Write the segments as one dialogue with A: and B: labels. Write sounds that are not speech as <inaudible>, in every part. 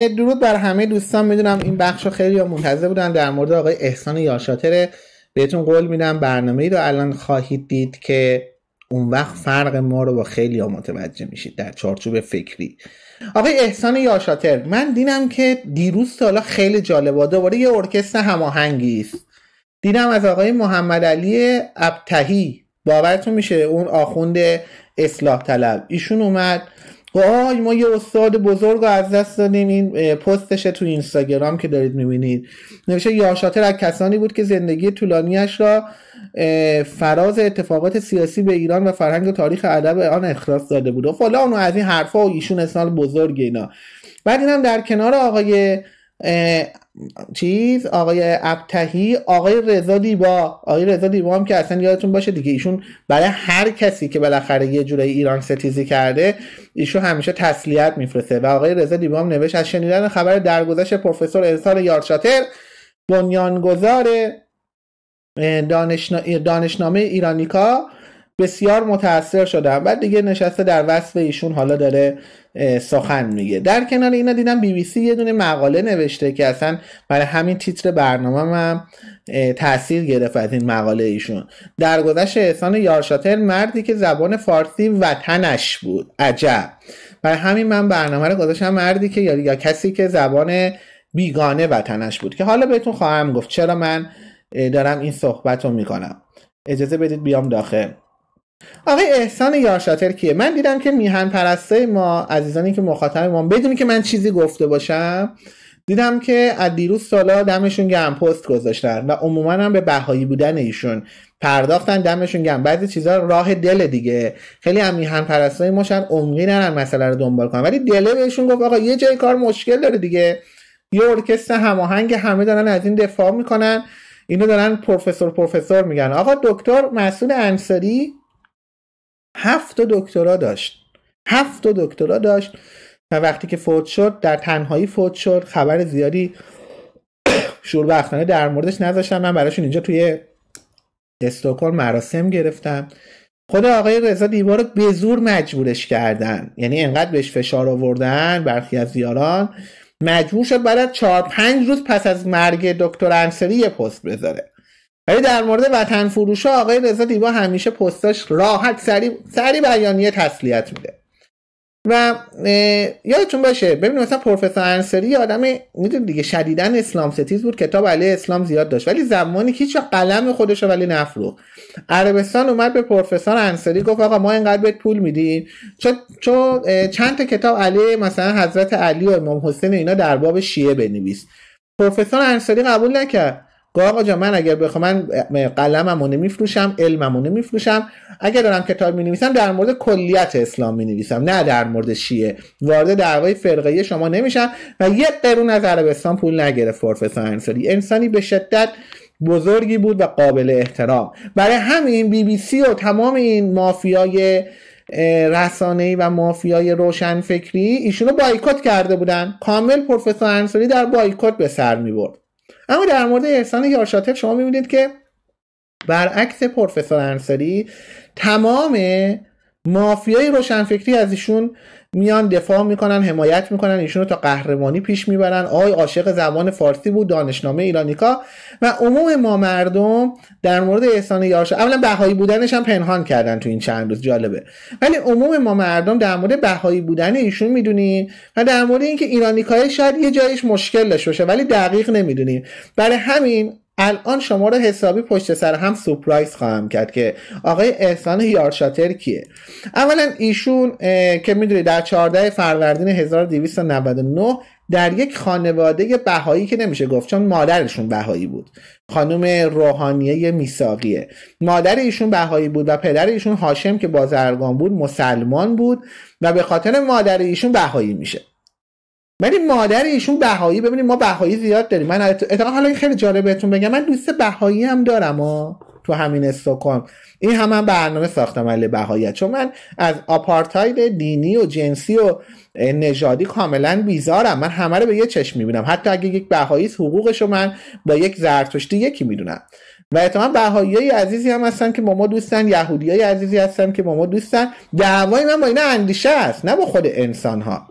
A: درود بر همه دوستان میدونم این بخش رو خیلی منتظر بودن در مورد آقای احسان یاشاتره بهتون قول میدم برنامه ای رو الان خواهید دید که اون وقت فرق ما رو با خیلی متوجه میشید در چارچوب فکری آقای احسان یاشاتر من دیدم که دیروز تا حالا خیلی جالبه دوباره یه ارکستر هماهنگی است دیدم از آقای محمد علی ابتهی باورتون میشه اون آخوند اصلاح طلب ایشون اومد وای ما یه استاد بزرگ رو از دست دادیم این پستش تو اینستاگرام که دارید میبینید نوشته یاشاتر از کسانی بود که زندگی طولانیش را فراز اتفاقات سیاسی به ایران و فرهنگ و تاریخ ادب آن اخراج داده بود و فلان از این حرفا و ایشون اسنال بزرگ اینا بعد اینم در کنار آقای چیز آقای ابتهی آقای رضا دیبا آقای رضا دیبا هم که اصلا یادتون باشه دیگه ایشون برای هر کسی که بالاخره یه جورایی ایران ستیزی کرده ایشون همیشه تسلیت میفرسته و آقای رضا دیبا هم نوشت از شنیدن خبر درگذشت پروفسور انسان یارشاتر بنیانگذار دانشنا... دانشنامه ایرانیکا بسیار متاثر شدم بعد دیگه نشسته در وصف ایشون حالا داره سخن میگه در کنار اینا دیدم بی بی سی یه دونه مقاله نوشته که اصلا برای همین تیتر برنامه هم تاثیر گرفت از این مقاله ایشون در گذشت احسان یارشاتر مردی که زبان فارسی وطنش بود عجب برای همین من برنامه رو گذاشتم مردی که یا, کسی که زبان بیگانه وطنش بود که حالا بهتون خواهم گفت چرا من دارم این صحبت رو میکنم اجازه بدید بیام داخل آقای احسان یارشاتر کیه من دیدم که میهن پرسته ما عزیزانی که مخاطب ما بدونی که من چیزی گفته باشم دیدم که از دیروز سالا دمشون گم پست گذاشتن و عموما هم به بهایی بودن ایشون پرداختن دمشون گم بعضی چیزها راه دل دیگه خیلی هم میهن پرستای ما شاید عمقی نرن مسئله رو دنبال کنن ولی دله بهشون گفت آقا یه جای کار مشکل داره دیگه یه ارکستر هماهنگ همه دارن از این دفاع میکنن اینو دارن پروفسور پروفسور میگن آقا دکتر مسئول انصاری هفت دکترا داشت هفت دکترا داشت و وقتی که فوت شد در تنهایی فوت شد خبر زیادی <coughs> شوربختانه در موردش نذاشتم من براشون اینجا توی استکهلم مراسم گرفتم خود آقای رضا دیبا رو به زور مجبورش کردن یعنی انقدر بهش فشار آوردن برخی از یاران مجبور شد بعد از چهار پنج روز پس از مرگ دکتر انصری یه پست بذاره ولی در مورد وطن ها آقای رضا دیبا همیشه پستاش راحت سری سری بیانیه تسلیت میده و یادتون باشه ببینید مثلا پروفسور انصاری آدم میدون دیگه شدیدن اسلام ستیز بود کتاب بله علی اسلام زیاد داشت ولی زمانی که هیچ قلم خودش ولی نفرو عربستان اومد به پروفسور انصری گفت آقا ما اینقدر بهت پول میدیم چون چو چند تا کتاب علی مثلا حضرت علی و امام حسین اینا در باب شیعه بنویس پروفسور انصاری قبول نکرد آقا جا من اگر بخوام من قلممو نمیفروشم علممو نمیفروشم اگر دارم کتاب می نویسم در مورد کلیت اسلام می نویسم نه در مورد شیعه وارد دعوای فرقه شما نمیشم و یک قرون از عربستان پول نگرفت پروفسور انصاری انسانی به شدت بزرگی بود و قابل احترام برای همین بی بی سی و تمام این مافیای رسانه‌ای و مافیای روشنفکری ایشونو بایکوت کرده بودن کامل پروفسور انصاری در بایکوت به سر می برد اما در مورد احسان یارشاتف شما میبینید که برعکس پروفسور انصاری تمام مافیای روشنفکری از ایشون میان دفاع میکنن حمایت میکنن ایشون رو تا قهرمانی پیش میبرن آی عاشق زبان فارسی بود دانشنامه ایرانیکا و عموم ما مردم در مورد احسان یارش. اولا بهایی بودنش هم پنهان کردن تو این چند روز جالبه ولی عموم ما مردم در مورد بهایی بودن ایشون میدونیم و در مورد اینکه ایرانیکای شاید یه جایش مشکل داشته باشه ولی دقیق نمیدونیم برای همین الان شما رو حسابی پشت سر هم سورپرایز خواهم کرد که آقای احسان یارشاتر کیه اولا ایشون که میدونید در 14 فروردین 1299 در یک خانواده بهایی که نمیشه گفت چون مادرشون بهایی بود خانم روحانیه میساقیه مادر ایشون بهایی بود و پدر ایشون هاشم که بازرگان بود مسلمان بود و به خاطر مادر ایشون بهایی میشه ولی مادر ایشون بهایی ببینید ما بهایی زیاد داریم من اتفاقا حالا این خیلی جالب بهتون بگم من دوست بهایی هم دارم و تو همین استکهلم این هم برنامه ساختم علی بهایی چون من از آپارتاید دینی و جنسی و نژادی کاملا بیزارم من همه رو به یه چشم میبینم حتی اگه یک بهایی حقوقش رو من با یک زرتشتی یکی میدونم و اتفاقا بهایی های عزیزی هم هستن که با ما دوستن یهودی های عزیزی هستن که با ما دوستن دعوای من با اینا اندیشه است نه با خود انسان ها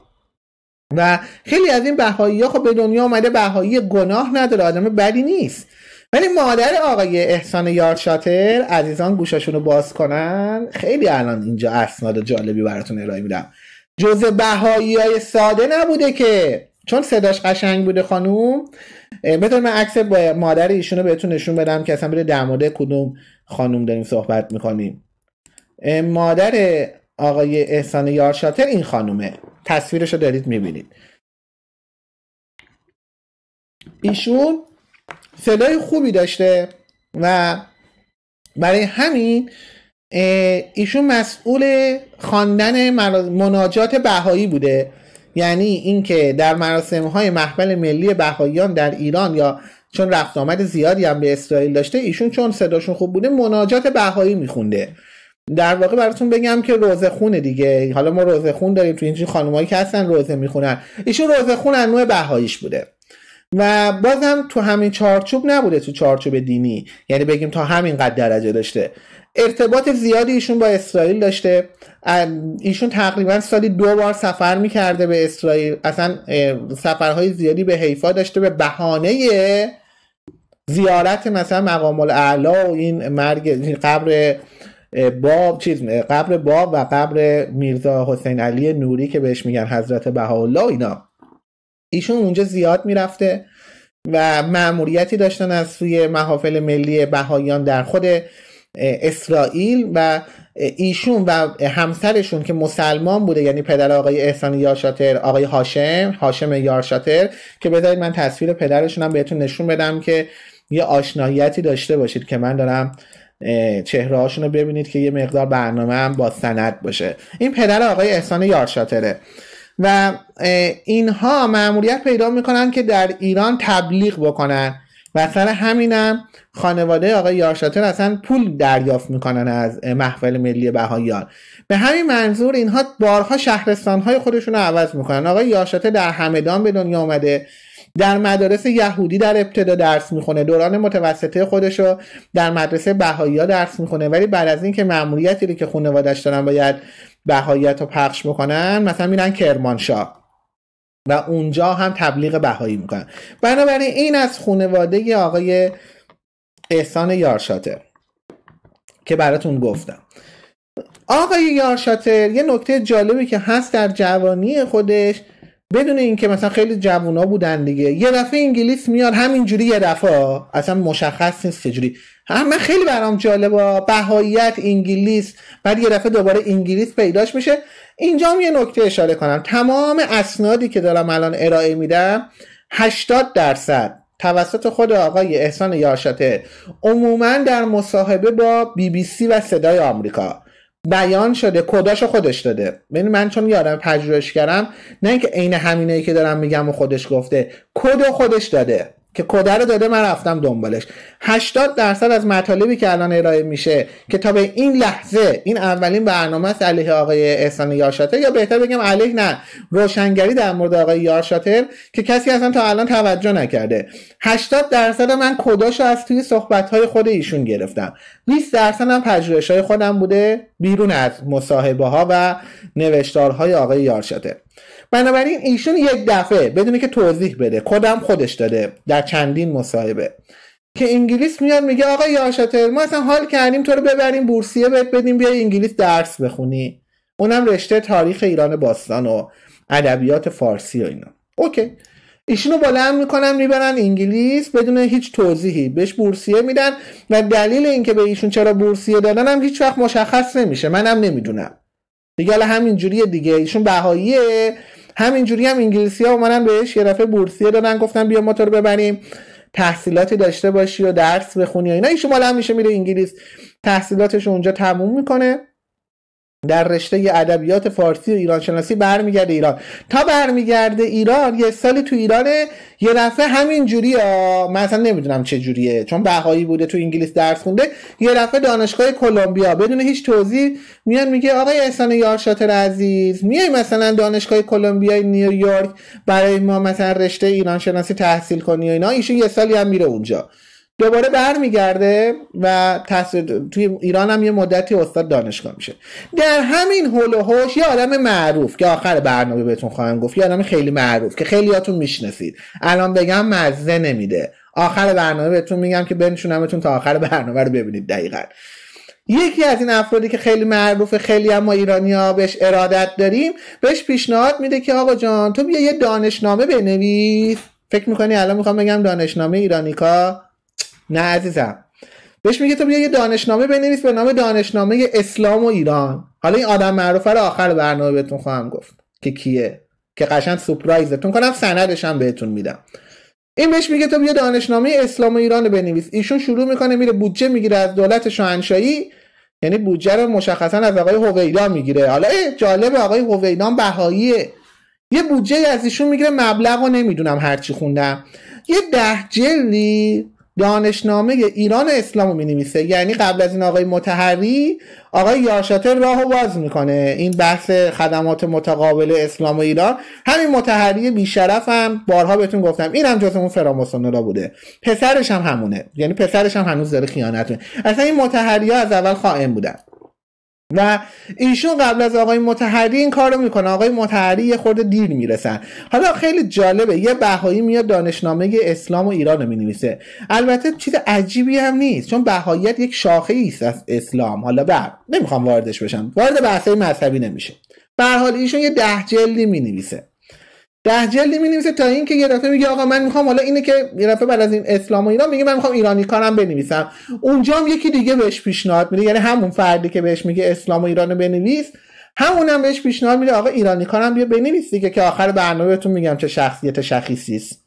A: و خیلی از این بهایی ها خب به دنیا اومده بهایی گناه نداره آدم بدی نیست ولی مادر آقای احسان یارشاتر عزیزان گوشاشون رو باز کنن خیلی الان اینجا اسناد جالبی براتون ارائه میدم جز بهایی های ساده نبوده که چون صداش قشنگ بوده خانوم بذار من عکس مادر ایشون رو بهتون نشون بدم که اصلا بره در مورد کدوم خانوم داریم صحبت میکنیم مادر آقای احسان یارشاتر این خانومه تصویرش رو دارید میبینید ایشون صدای خوبی داشته و برای همین ایشون مسئول خواندن مناجات بهایی بوده یعنی اینکه در مراسم های محفل ملی بهاییان در ایران یا چون رفت آمد زیادی هم به اسرائیل داشته ایشون چون صداشون خوب بوده مناجات بهایی میخونده در واقع براتون بگم که روزه خونه دیگه حالا ما روزه خون داریم تو اینجوری خانمایی که هستن روزه میخونن ایشون روزه خون از نوع بهاییش بوده و بازم تو همین چارچوب نبوده تو چارچوب دینی یعنی بگیم تا همینقدر درجه داشته ارتباط زیادی ایشون با اسرائیل داشته ایشون تقریبا سالی دو بار سفر میکرده به اسرائیل اصلا سفرهای زیادی به حیفا داشته به بهانه زیارت مثلا مقام الاعلا این مرگ قبر باب چیز قبر باب و قبر میرزا حسین علی نوری که بهش میگن حضرت بهاءالله اینا ایشون اونجا زیاد میرفته و مأموریتی داشتن از سوی محافل ملی بهاییان در خود اسرائیل و ایشون و همسرشون که مسلمان بوده یعنی پدر آقای احسان یارشاتر آقای هاشم هاشم یارشاتر که بذارید من تصویر پدرشونم هم بهتون نشون بدم که یه آشناییتی داشته باشید که من دارم چهره هاشون رو ببینید که یه مقدار برنامه هم با سند باشه این پدر آقای احسان یارشاتره و اینها معمولیت پیدا میکنن که در ایران تبلیغ بکنن و سر همینم خانواده آقای یارشاتر اصلا پول دریافت میکنن از محفل ملی بهاییان به همین منظور اینها بارها شهرستانهای خودشون رو عوض میکنن آقای یارشاتر در همدان به دنیا آمده در مدارس یهودی در ابتدا درس میخونه دوران متوسطه خودشو در مدرسه بهایی ها درس میخونه ولی بعد از اینکه مأموریتی رو که خانوادش دارن باید بهاییت رو پخش میکنن مثلا میرن کرمانشاه و اونجا هم تبلیغ بهایی میکنن بنابراین این از خانواده آقای احسان یارشاتر که براتون گفتم آقای یارشاتر یه نکته جالبی که هست در جوانی خودش بدون اینکه مثلا خیلی جوونا بودن دیگه یه دفعه انگلیس میاد همینجوری یه دفعه اصلا مشخص نیست چجوری هم من خیلی برام جالبه بهاییت انگلیس بعد یه دفعه دوباره انگلیس پیداش میشه اینجا هم یه نکته اشاره کنم تمام اسنادی که دارم الان ارائه میدم 80 درصد توسط خود آقای احسان یارشاته عموما در مصاحبه با بی بی سی و صدای آمریکا بیان شده کداشو خودش داده ببین من چون یادم پژوهش کردم نه اینکه عین همینایی که دارم میگم و خودش گفته کدو خودش داده که کده رو داده من رفتم دنبالش 80 درصد از مطالبی که الان ارائه میشه که تا به این لحظه این اولین برنامه است علیه آقای احسان یارشاتر یا بهتر بگم علیه نه روشنگری در مورد آقای یارشاتر که کسی اصلا تا الان توجه نکرده 80 درصد من کداشو از توی صحبت‌های خود ایشون گرفتم 20 درصد هم های خودم بوده بیرون از مصاحبه ها و نوشتارهای آقای یارشاتر بنابراین ایشون یک دفعه بدون که توضیح بده کدام خودش داده در چندین مصاحبه که انگلیس میاد میگه آقا یاشتر ما اصلا حال کردیم تو رو ببریم بورسیه بهت بدیم بیای انگلیس درس بخونی اونم رشته تاریخ ایران باستان و ادبیات فارسی و اینا اوکی ایشونو بلند میکنن میبرن انگلیس بدون هیچ توضیحی بهش بورسیه میدن و دلیل اینکه به ایشون چرا بورسیه دادن هم هیچ وقت مشخص نمیشه منم نمیدونم دیگه حالا همین جوریه دیگه ایشون بهاییه همینجوری هم انگلیسی ها اومدن بهش یه دفعه بورسیه دادن گفتن بیا ما تو رو ببریم تحصیلاتی داشته باشی و درس بخونی و اینا ایشون بالا همیشه میشه میره انگلیس تحصیلاتش اونجا تموم میکنه در رشته ادبیات فارسی و ایران شناسی برمیگرده ایران تا برمیگرده ایران یه سالی تو ایران یه دفعه همین جوریه من اصلا نمیدونم چه جوریه چون بهایی بوده تو انگلیس درس خونده یه دفعه دانشگاه کلمبیا بدون هیچ توضیح میان میگه آقای احسان یارشاتر عزیز میای مثلا دانشگاه کلمبیا نیویورک برای ما مثلا رشته شناسی تحصیل کنی و اینا ایشون یه سالی هم میره اونجا دوباره برمیگرده و توی ایران هم یه مدتی استاد دانشگاه میشه در همین هول و هوش یه آدم معروف که آخر برنامه بهتون خواهم گفت یه آدم خیلی معروف که خیلیاتون میشناسید الان بگم مزه نمیده آخر برنامه بهتون میگم که بنشونمتون تا آخر برنامه رو ببینید دقیقا یکی از این افرادی که خیلی معروف خیلی هم ما ایرانی ها بهش ارادت داریم بهش پیشنهاد میده که آقا جان تو بیا یه دانشنامه بنویس فکر میکنی الان میخوام بگم دانشنامه ایرانیکا نه عزیزم بهش میگه تو بیا یه دانشنامه بنویس به نام دانشنامه اسلام و ایران حالا این آدم معروفه رو آخر برنامه بهتون خواهم گفت که کیه که قشنگ سورپرایزتون کنم سندش هم بهتون میدم این بهش میگه تو بیا دانشنامه اسلام و ایران رو بنویس ایشون شروع میکنه میره بودجه میگیره از دولت شاهنشاهی یعنی بودجه رو مشخصا از آقای هویدا میگیره حالا جالب آقای هویدا بهاییه یه بودجه از ایشون میگیره مبلغ نمیدونم هرچی خوندم یه ده جلی دانشنامه ایران اسلام رو می یعنی قبل از این آقای متحری آقای یاشاتر راه باز میکنه این بحث خدمات متقابل اسلام و ایران همین متحری بیشرف هم بارها بهتون گفتم این هم جز اون را بوده پسرش هم همونه یعنی پسرش هم هنوز داره خیانت اصلا این متحری از اول خائن بودن و ایشون قبل از آقای متحری این کار رو میکنه آقای متحری یه خورده دیر میرسن حالا خیلی جالبه یه بهایی میاد دانشنامه اسلام و ایران رو مینویسه البته چیز عجیبی هم نیست چون بهاییت یک شاخه است از اسلام حالا بر نمیخوام واردش بشم وارد بحثای مذهبی نمیشه به حال ایشون یه ده جلدی مینویسه ده می نویسه تا اینکه یه دفعه میگه آقا من میخوام حالا اینه که یه دفعه بعد از این اسلام و اینا میگه من میخوام ایرانی کارم بنویسم اونجا هم یکی دیگه بهش پیشنهاد میده یعنی همون فردی که بهش میگه اسلام و ایرانو بنویس هم بهش پیشنهاد میده آقا ایرانی کارم بیا بنویس دیگه که آخر برنامه بهتون میگم چه شخصیت شخیصی است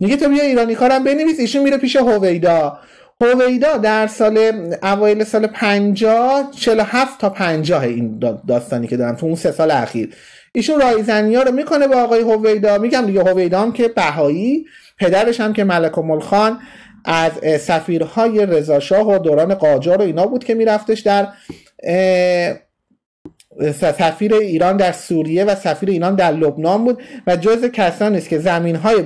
A: میگه تو بیا ایرانی کارم بنویس ایشون میره پیش هویدا هویدا در سال اوایل سال 50 47 تا 50 این داستانی که دارم تو اون سه سال اخیر ایشون رایزنیا رو میکنه با آقای هویدا میگم دیگه هویدا هم که بهایی پدرش هم که ملک خان از سفیرهای رضاشاه و دوران قاجار و اینا بود که میرفتش در سفیر ایران در سوریه و سفیر ایران در لبنان بود و جز کسانی است که زمین های,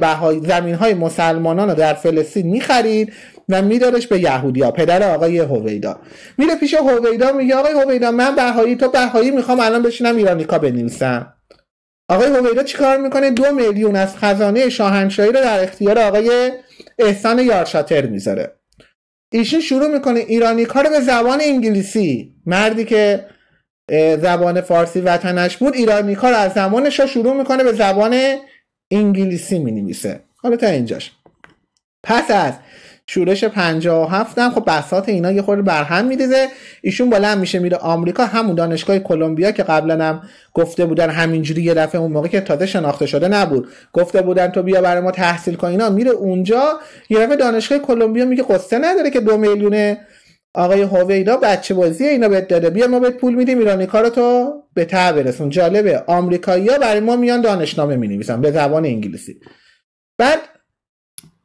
A: های مسلمانان رو در فلسطین میخرید و میدارش به یهودیا پدر آقای هویدا میره پیش هویدا میگه آقای هویدا من بهایی تو بهایی میخوام الان بشینم ایرانیکا بنویسم آقای هویدا چیکار میکنه دو میلیون از خزانه شاهنشاهی رو در اختیار آقای احسان یارشاتر میذاره ایشون شروع میکنه ایرانیکا رو به زبان انگلیسی مردی که زبان فارسی وطنش بود ایرانیکا رو از زمانشا شروع میکنه به زبان انگلیسی مینویسه حالا تا اینجاش پس از شورش 57 هم خب بسات اینا یه خورده برهم میریزه ایشون بلند میشه میره آمریکا همون دانشگاه کلمبیا که قبلا هم گفته بودن همینجوری یه دفعه اون موقع که تازه شناخته شده نبود گفته بودن تو بیا برای ما تحصیل کن اینا میره اونجا یه دفعه دانشگاه کلمبیا میگه قصه نداره که دو میلیون آقای هویدا بچه بازی اینا بهت داده بیا ما به پول میدیم ایرانی کارو تو به ته برسون جالبه آمریکایی‌ها برای ما میان دانشنامه مینویسن به زبان انگلیسی بعد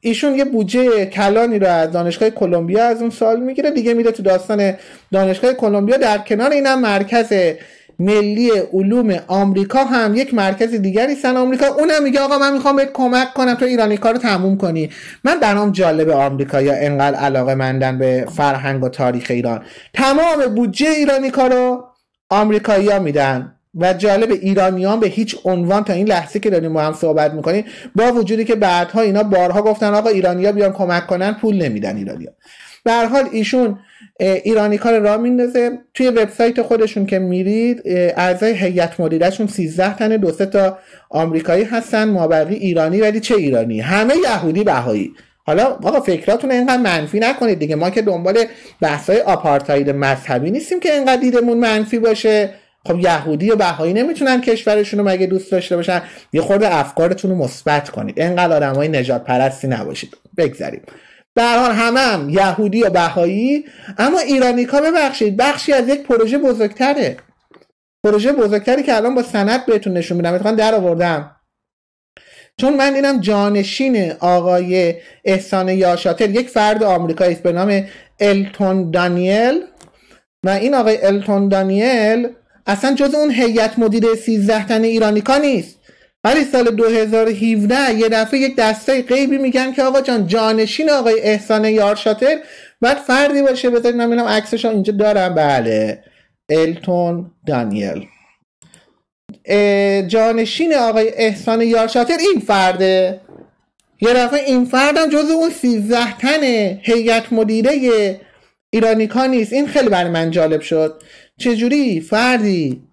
A: ایشون یه بودجه کلانی رو از دانشگاه کلمبیا از اون سال میگیره دیگه میره تو داستان دانشگاه کلمبیا در کنار اینم مرکز ملی علوم آمریکا هم یک مرکز دیگری سن آمریکا اونم میگه آقا من میخوام بهت کمک کنم تو ایرانی کار رو تموم کنی من برام جالب آمریکا یا انقدر علاقه مندن به فرهنگ و تاریخ ایران تمام بودجه ایرانی کارو ها میدن و جالب ایرانیان به هیچ عنوان تا این لحظه که داریم با هم صحبت میکنیم با وجودی که بعدها اینا بارها گفتن آقا ایرانیا بیان کمک کنن پول نمیدن ایرانیا به حال ایشون ایرانی کار را میندازه توی وبسایت خودشون که میرید اعضای هیئت مدیرهشون 13 تن دو تا آمریکایی هستن مابقی ایرانی ولی چه ایرانی همه یهودی بهایی حالا آقا فکراتون اینقدر منفی نکنید دیگه ما که دنبال بحث‌های آپارتاید مذهبی نیستیم که اینقدر دیدمون منفی باشه خب یهودی و بهایی نمیتونن کشورشون رو مگه دوست داشته باشن یه خورده افکارتون رو مثبت کنید انقدر آدمای نجات پرستی نباشید بگذریم به حال هم, یهودی و بهایی اما ایرانیکا ببخشید بخشی از یک پروژه بزرگتره پروژه بزرگتری که الان با سند بهتون نشون میدم اتفاقا در آوردم چون من دیدم جانشین آقای احسان یاشاتر یک فرد آمریکایی به نام التون دانیل و این آقای التون دانیل اصلا جز اون هیئت مدیره 13 تن ایرانیکا نیست ولی سال 2017 یه دفعه یک دسته غیبی میگن که آقا جان جانشین آقای احسان یارشاتر بعد فردی باشه بذارید من ببینم عکسش اینجا دارم بله التون دانیل جانشین آقای احسان یارشاتر این فرده یه دفعه این فردم جز اون 13 تن هیئت مدیره ایرانیکا نیست این خیلی برای من جالب شد چجوری فردی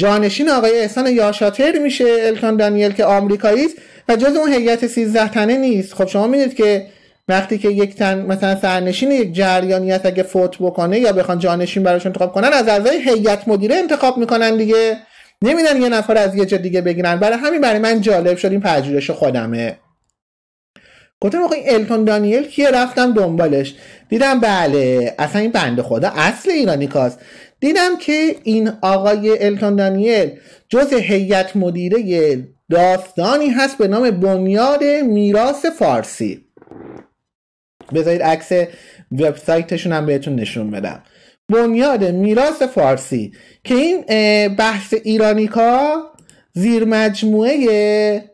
A: جانشین آقای احسان یاشاتر میشه الکان دانیل که آمریکایی است و جز اون هیئت 13 تنه نیست خب شما میدید که وقتی که یک تن مثلا سرنشین یک جریانی هست اگه فوت بکنه یا بخوان جانشین براش انتخاب کنن از اعضای هیئت مدیره انتخاب میکنن دیگه نمیدن یه نفر از یه جا دیگه بگیرن برای همین برای من جالب شد این پژوهش خودمه گفتم آقا این التون دانیل کیه رفتم دنبالش دیدم بله اصلا این بنده خدا اصل ایرانی کاست دیدم که این آقای التون دانیل جز هیئت مدیره داستانی هست به نام بنیاد میراث فارسی بذارید عکس وبسایتشون هم بهتون نشون بدم بنیاد میراث فارسی که این بحث ایرانیکا زیر مجموعه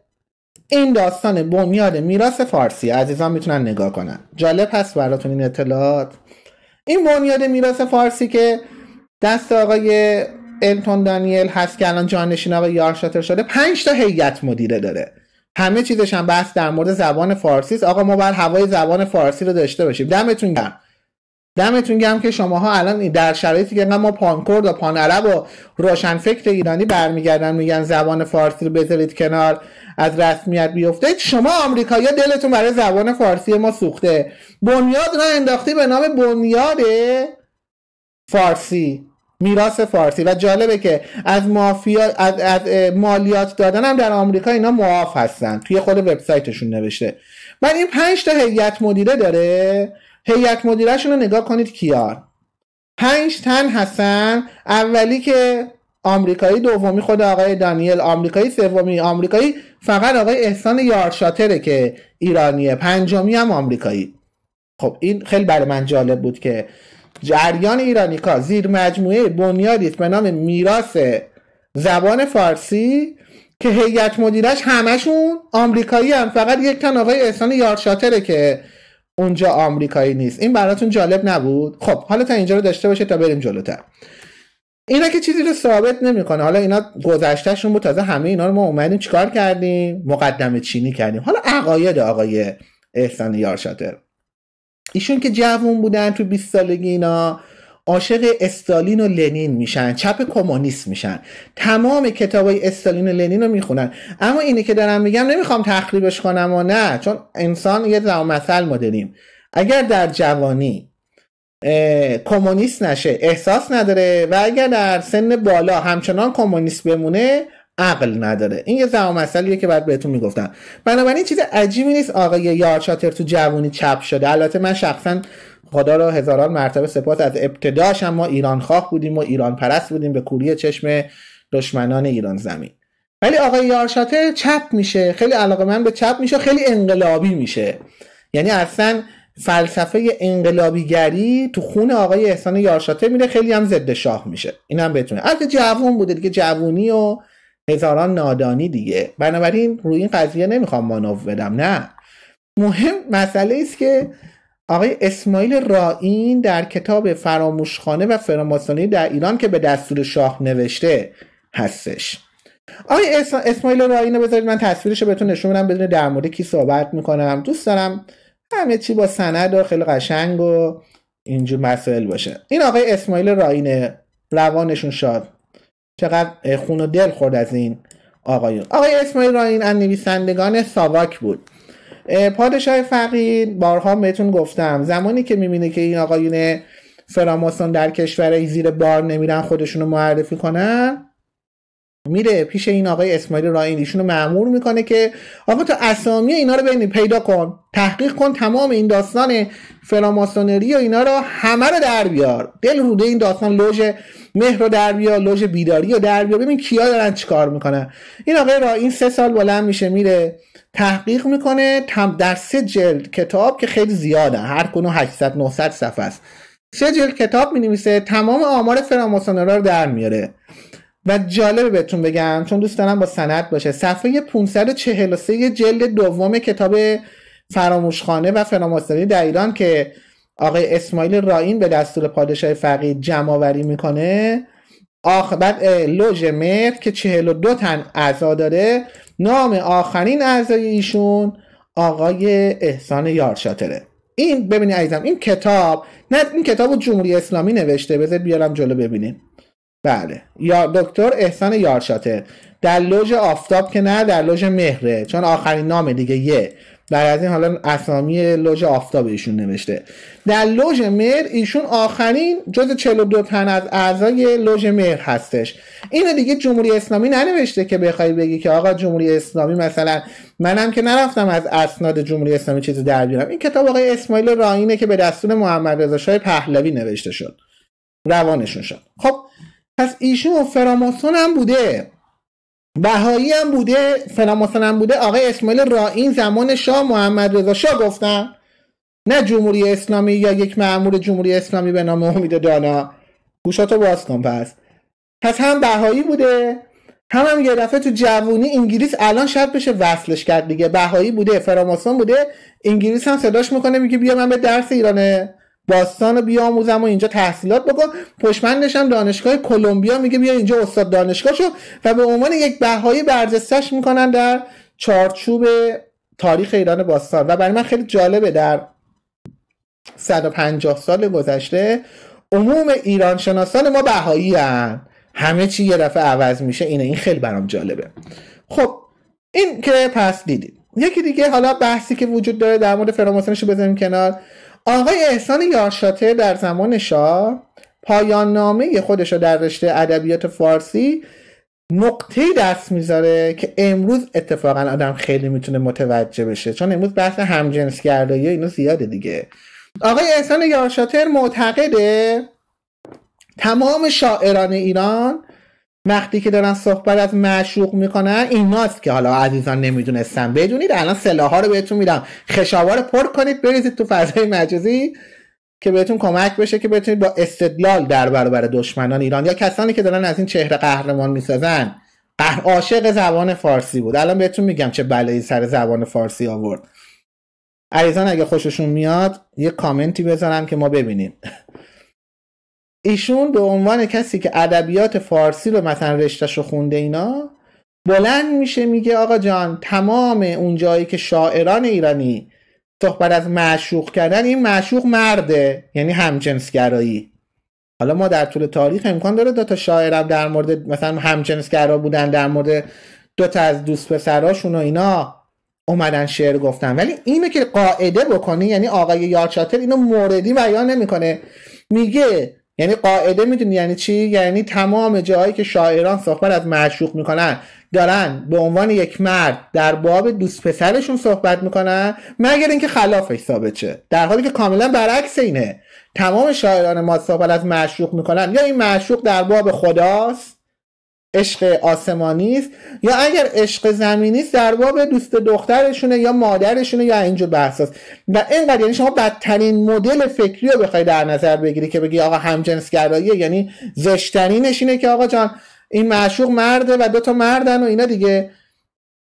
A: این داستان بنیاد میراث فارسی عزیزان میتونن نگاه کنن جالب هست براتون این اطلاعات این بنیاد میراث فارسی که دست آقای التون دانیل هست که الان جانشین و یارشاتر شده پنج تا هیئت مدیره داره همه چیزش هم بحث در مورد زبان فارسی است آقا ما بر هوای زبان فارسی رو داشته باشیم دمتون گرم دمتون گرم که شماها الان در شرایطی که ما پانکورد و پانعرب و فکر ایرانی برمیگردن میگن زبان فارسی رو بذارید کنار از رسمیت بیفته شما یا دلتون برای زبان فارسی ما سوخته بنیاد را انداختی به نام بنیاد فارسی میراث فارسی و جالبه که از مافیا از, مالیات دادن هم در آمریکا اینا معاف هستن توی خود وبسایتشون نوشته من این پنج تا هیئت مدیره داره هیئت مدیرهشون رو نگاه کنید کیار پنج تن هستن اولی که آمریکایی دومی خود آقای دانیل آمریکایی سومی آمریکایی فقط آقای احسان یارشاتره که ایرانیه پنجمی هم آمریکایی خب این خیلی برای من جالب بود که جریان ایرانیکا زیر مجموعه بنیادی به نام میراث زبان فارسی که هیئت مدیرش همشون آمریکایی هم فقط یک تن آقای احسان یارشاتره که اونجا آمریکایی نیست این براتون جالب نبود خب حالا تا اینجا رو داشته باشه تا بریم جلوتر اینا که چیزی رو ثابت نمیکنه حالا اینا گذشتهشون بود تازه همه اینا رو ما اومدیم چیکار کردیم مقدمه چینی کردیم حالا عقاید آقای احسان یارشاتر ایشون که جوون بودن تو 20 سالگی اینا عاشق استالین و لنین میشن چپ کمونیست میشن تمام کتابای استالین و لنین رو میخونن اما اینه که دارم میگم نمیخوام تخریبش کنم و نه چون انسان یه زمان مثل ما داریم اگر در جوانی کمونیست نشه احساس نداره و اگر در سن بالا همچنان کمونیست بمونه عقل نداره این یه زمان مسئله که بعد بهتون میگفتم بنابراین چیز عجیبی نیست آقای یارشاتر تو جوونی چپ شده البته من شخصا خدا رو هزاران مرتبه سپاس از ابتداش هم ما ایران خواه بودیم و ایران پرست بودیم به کوری چشم دشمنان ایران زمین ولی آقای یارشاتر چپ میشه خیلی علاقه من به چپ میشه خیلی انقلابی میشه یعنی اصلا فلسفه انقلابیگری تو خون آقای احسان یارشاتر میره خیلی هم ضد شاه میشه اینم البته جوون بوده دیگه جوونی و هزاران نادانی دیگه بنابراین روی این قضیه نمیخوام مانو بدم نه مهم مسئله است که آقای اسماعیل رائین در کتاب فراموشخانه و فراماسونی در ایران که به دستور شاه نوشته هستش آقای اسماعیل رائین بذارید من تصویرش رو بهتون نشون بدم بدون در مورد کی صحبت میکنم دوست دارم همه چی با سند و خیلی قشنگ و اینجور مسائل باشه این آقای اسماعیل راین روانشون شاد چقدر خون و دل خورد از این آقایون آقای اسماعیل این از نویسندگان ساواک بود پادشاه فقیر بارها بهتون گفتم زمانی که میبینه که این آقایون فراماسون در کشور زیر بار نمیرن خودشون رو معرفی کنن میره پیش این آقای اسماعیل راین ایشونو مأمور میکنه که آقا تو اسامی اینا رو ببین پیدا کن تحقیق کن تمام این داستان فراماسونری و اینا رو همه رو در بیار دل روده این داستان لوژ مهر رو در بیار لوژ بیداری رو در بیار ببین کیا دارن چیکار میکنن این آقای راین سه سال بلند میشه میره تحقیق میکنه در سه جلد کتاب که خیلی زیاده هر کنو 800 900 صفحه است سه جلد کتاب مینویسه تمام آمار فراماسونرا رو در میاره و جالبه بهتون بگم چون دوست دارم با سند باشه صفحه 543 جلد دوم کتاب فراموشخانه و فراموشخانه در ایران که آقای اسماعیل راین به دستور پادشاه فقید جمع آوری میکنه آخ... بعد لوژ مر که 42 تن اعضا داره نام آخرین اعضای ایشون آقای احسان یارشاتره این ببینید عزیزم این کتاب نه این کتاب جمهوری اسلامی نوشته بذارید بیارم جلو ببینیم بله یا دکتر احسان یارشاته در لوژ آفتاب که نه در لوژ مهره چون آخرین نامه دیگه یه برای از این حالا اسامی لوژ آفتاب ایشون نوشته در لوژ مهر ایشون آخرین جز 42 تن از اعضای لوژ مهر هستش اینو دیگه جمهوری اسلامی ننوشته که بخوای بگی که آقا جمهوری اسلامی مثلا منم که نرفتم از اسناد جمهوری اسلامی چیزی در بیارم این کتاب آقای اسماعیل راینه که به دستور محمد رضا پهلوی نوشته شد روانشون شد خب پس ایشون فراماسون هم بوده بهایی هم بوده فراماسون هم بوده آقای اسماعیل این زمان شاه محمد رضا شاه گفتن نه جمهوری اسلامی یا یک معمور جمهوری اسلامی به نام امید دانا گوشاتو باز کن پس پس هم بهایی بوده هم هم یه دفعه تو جوونی انگلیس الان شاید بشه وصلش کرد دیگه بهایی بوده فراماسون بوده انگلیس هم صداش میکنه میگه بیا من به درس ایرانه باستان رو بیاموزم و اینجا تحصیلات بکن پشمندش دانشگاه کلمبیا میگه بیا اینجا استاد دانشگاه شو و به عنوان یک بهایی برجستش میکنن در چارچوب تاریخ ایران باستان و برای من خیلی جالبه در 150 سال گذشته عموم ایران شناسان ما بهایی هم. همه چی یه دفعه عوض میشه اینه این خیلی برام جالبه خب این که پس دیدید یکی دیگه حالا بحثی که وجود داره در مورد فراماسونش رو کنار آقای احسان یارشاته در زمان شاه پایان نامه خودش رو در رشته ادبیات فارسی نقطه دست میذاره که امروز اتفاقا آدم خیلی میتونه متوجه بشه چون امروز بحث یا اینو زیاده دیگه آقای احسان یارشاتر معتقده تمام شاعران ایران وقتی که دارن صحبت از معشوق میکنن ایناست که حالا عزیزان نمیدونستن بدونید الان سلاح ها رو بهتون میدم خشاوار پر کنید بریزید تو فضای مجازی که بهتون کمک بشه که بتونید با استدلال در برابر دشمنان ایران یا کسانی که دارن از این چهره قهرمان میسازن عاشق زبان فارسی بود الان بهتون میگم چه بلایی سر زبان فارسی آورد عزیزان اگه خوششون میاد یه کامنتی بذارن که ما ببینیم ایشون به عنوان کسی که ادبیات فارسی رو مثلا رشتهش رو خونده اینا بلند میشه میگه آقا جان تمام اون جایی که شاعران ایرانی صحبت از معشوق کردن این معشوق مرده یعنی همجنسگرایی حالا ما در طول تاریخ امکان داره دو تا شاعرم در مورد مثلا همجنسگرا بودن در مورد دو تا از دوست پسراشون و اینا اومدن شعر گفتن ولی اینه که قاعده بکنی یعنی آقای یارچاتر اینو موردی بیان نمیکنه میگه یعنی قاعده میدونی یعنی چی یعنی تمام جایی که شاعران صحبت از معشوق میکنن دارن به عنوان یک مرد در باب دوست پسرشون صحبت میکنن مگر اینکه خلافش ثابت شه در حالی که کاملا برعکس اینه تمام شاعران ما صحبت از معشوق میکنن یا این معشوق در باب خداست عشق آسمانی است یا اگر عشق زمینی است در باب دوست دخترشونه یا مادرشونه یا اینجور بحث است و اینقدر یعنی شما بدترین مدل فکری رو بخوای در نظر بگیری که بگی آقا همجنسگراییه یعنی زشترینش اینه که آقا جان این معشوق مرده و دوتا مردن و اینا دیگه